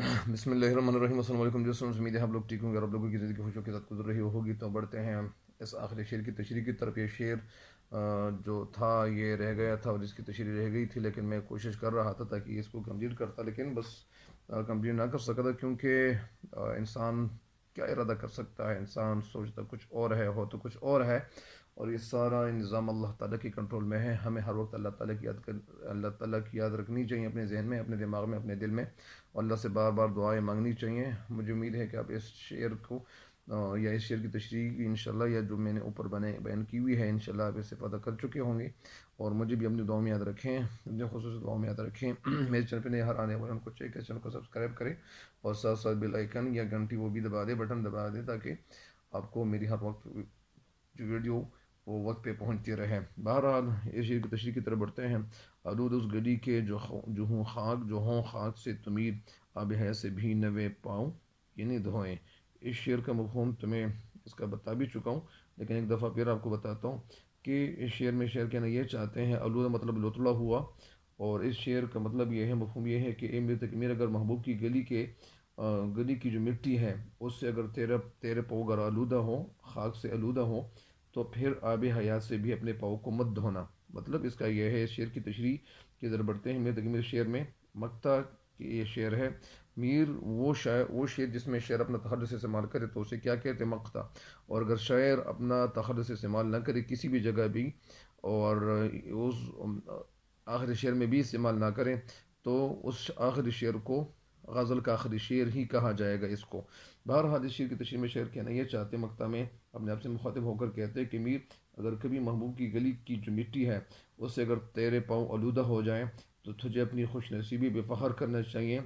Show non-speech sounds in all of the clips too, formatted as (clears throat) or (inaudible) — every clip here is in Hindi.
बसमीम जो उम्मीद है हम लोग ठीक होंगे और आप लोगों की ज़िंदगी खुशियों के साथ गुजर रही होगी तो बढ़ते हैं इस आखिरी शेर की तशरी की तरफ ये शेर जो था ये रह गया था और इसकी तशरी रह गई थी लेकिन मैं कोशिश कर रहा था ताकि इसको कम्प्लीट करता लेकिन बस कम्प्लीट ना कर सका था क्योंकि इंसान क्या इरादा कर सकता है इंसान सोचता कुछ और है हो तो कुछ और है और ये सारा निज़ाम अल्लाह ताला के कंट्रोल में है हमें हर वक्त अल्लाह ताला की याद कर अल्लाह ताला की याद रखनी चाहिए अपने जहन में अपने दिमाग में अपने दिल में और अल्लाह से बार बार दुआएं मांगनी चाहिए मुझे उम्मीद है कि आप इस शेयर को या इस शेयर की तशरी की इनशाला या जो मैंने ऊपर बने बयान की हुई है इनशाला आप इससे पता कर चुके होंगे और मुझे भी अपनी दुआ में याद रखें अपने खसूस दुआ में याद रखें (clears throat) मेरे चैनल पर नहीं हर आने वाले उनको चेक चैनल को सब्सक्राइब करें और साथ साथ बेल आइकन या घंटी वो भी दबा दें बटन दबा दें ताकि आपको मेरी हर वक्त जो वीडियो वो वक्त पे पहुँचते रहे बहरहाल इस शेर की तशरी की तरफ बढ़ते हैं अरूद उस गली के जो जो हों खाक जो हों खाक से तमीर अब है से भी नवे पाँव यानी धोएं इस शेर का मफहम तुम्हें इसका बता भी चुका हूँ लेकिन एक दफ़ा फिर आपको बताता हूँ कि इस शेर में शेर कहना यह चाहते हैं अलूद मतलब लुतला हुआ और इस शेर का मतलब यह है मफहम यह है कि ए मेरे तक मेरे अगर महबूब की गली के गली की जो मिट्टी है उससे अगर तेरा तेरे पोगर आलूदा हो खाक से आलूदा हो तो फिर आब हयात से भी अपने पाओ को मत धोना मतलब इसका यह है शेर की तशरी की जरूर बढ़ते हैं मेरे तकमीर शेर में मक्ता ये शेर है मीर वो शायर वो शेर जिसमें शेर अपना से इस्तेमाल करे तो उसे क्या कहते हैं मक्ता और अगर शायर अपना से इस्तेमाल ना करे किसी भी जगह भी और उस आखिरी शेर में भी इस्तेमाल ना करें तो उस आखिरी शेर को गज़ल का आखिरी शेर ही कहा जाएगा इसको बहर हादिस शेर की तशीर में शेर कहना यह चाहते मकता में अपने आप से मुखातिब होकर कहते हैं कि मीर अगर कभी महबूब की गली की जो मिट्टी है उससे अगर तेरे पाँव आलूदा हो जाए तो तुझे अपनी खुश नसीबी बेफहर करना चाहिए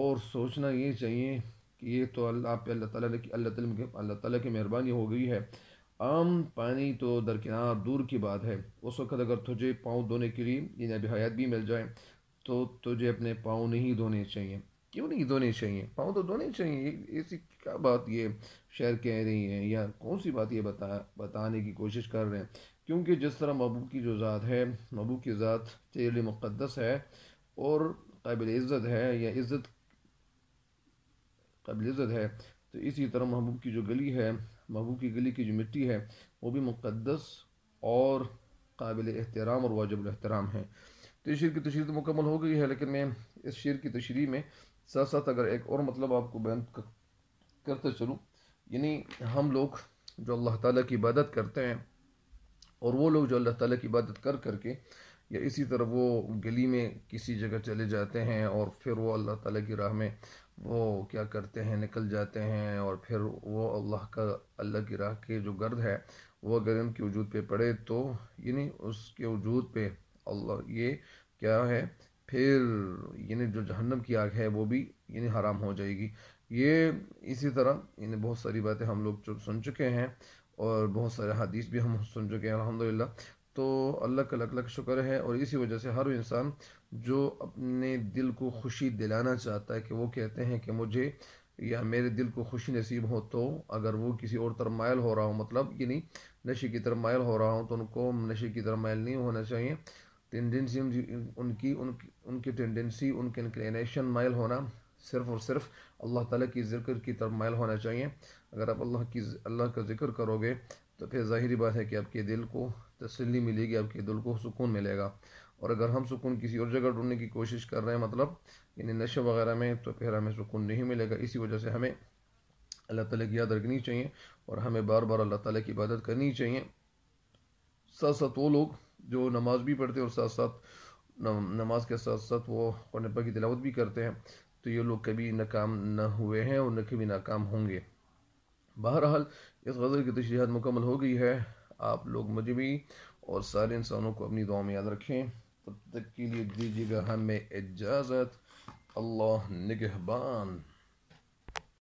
और सोचना ये चाहिए कि ये तो अल्लाह पे अल्लाह ताला की अल्लाह तल अल्लाह ताला की मेहरबानी हो गई है आम पानी तो दरकिनार दूर की बात है उस वक्त अगर तुझे पाँव धोने के लिए या नबी हयात भी मिल जाए तो तुझे अपने पाँव नहीं धोने चाहिए क्यों नहीं धोने चाहिए पाँव तो धोने चाहिए ऐसी क्या बात ये शहर कह रही है या कौन सी बात ये बता बताने की कोशिश कर रहे हैं क्योंकि जिस तरह महबूब की जो ज़ात है महबूब की ज़ात चेल मुक़दस है और काबिल इज़्ज़त है या इज़्ज़त काबिल इज़्ज़त है तो इसी तरह महबूब की जो गली है महबूब की गली की जो मिट्टी है वो भी मुक़दस और काबिल एहतराम और वाजब एहतराम है तो इस शेर की तशरी तो मुकम्मल हो गई है लेकिन मैं इस शेर की तशरी में साथ साथ अगर एक और मतलब आपको बयान करते चलूँ यानी हम लोग जो अल्लाह ताला की इबादत करते हैं और वो लोग जो अल्लाह ताला की इबादत कर करके या इसी तरह वो गली में किसी जगह चले जाते हैं और फिर वो अल्लाह ताला की राह में वो क्या करते हैं निकल जाते हैं और फिर वो अल्लाह का अल्लाह की राह के जो गर्द है वो अगर उनके वजूद पे पड़े तो यानी उसके वजूद पे अल्लाह ये क्या है फिर यानी जो जहन्नम की आग है वो भी यानी हराम हो जाएगी ये इसी तरह यानी बहुत सारी बातें हम लोग सुन चुके हैं और बहुत सारे हदीस भी हम सुन चुके हैं अलहमदिल्ला तो अल्लाह का लक लक शुक्र है और इसी वजह से हर इंसान जो अपने दिल को खुशी दिलाना चाहता है कि वो कहते हैं कि मुझे या मेरे दिल को खुशी नसीब हो तो अगर वो किसी और तरफ मायल हो रहा हो मतलब नहीं नशे की तरफ मायल हो रहा हो तो उनको नशे की तरफ मायल नहीं होना चाहिए टेंडेंसी उनकी उनकी उनकी टेंडेंसी उनके इंक्लिनेशन माइल होना सिर्फ और सिर्फ अल्लाह ताला की ज़िक्र की तरफ माइल होना चाहिए अगर आप अल्लाह की अल्लाह का ज़िक्र करोगे तो फिर ज़ाहिर बात है कि आपके दिल को तसली मिलेगी आपके दिल को सुकून मिलेगा और अगर हम सुकून किसी और जगह ढूंढने की कोशिश कर रहे हैं मतलब यानी नशे वगैरह में तो फिर हमें सुकून नहीं मिलेगा इसी वजह से हमें अल्लाह ताला की याद रखनी चाहिए और हमें बार बार अल्लाह ताला की इबादत करनी चाहिए साथ साथ वो लोग जो नमाज भी पढ़ते हैं और साथ साथ नमाज के साथ साथ वो कुरान की तिलावत भी करते हैं तो ये लोग कभी नाकाम ना हुए हैं और न कभी नाकाम होंगे बहरहाल इस गज़ल की तशरीहत मुकम्मल हो गई है आप लोग मुझे भी और सारे इंसानों को अपनी दुआ में याद रखें तब तक के लिए दीजिएगा हमें इजाज़त अल्लाह निगहबान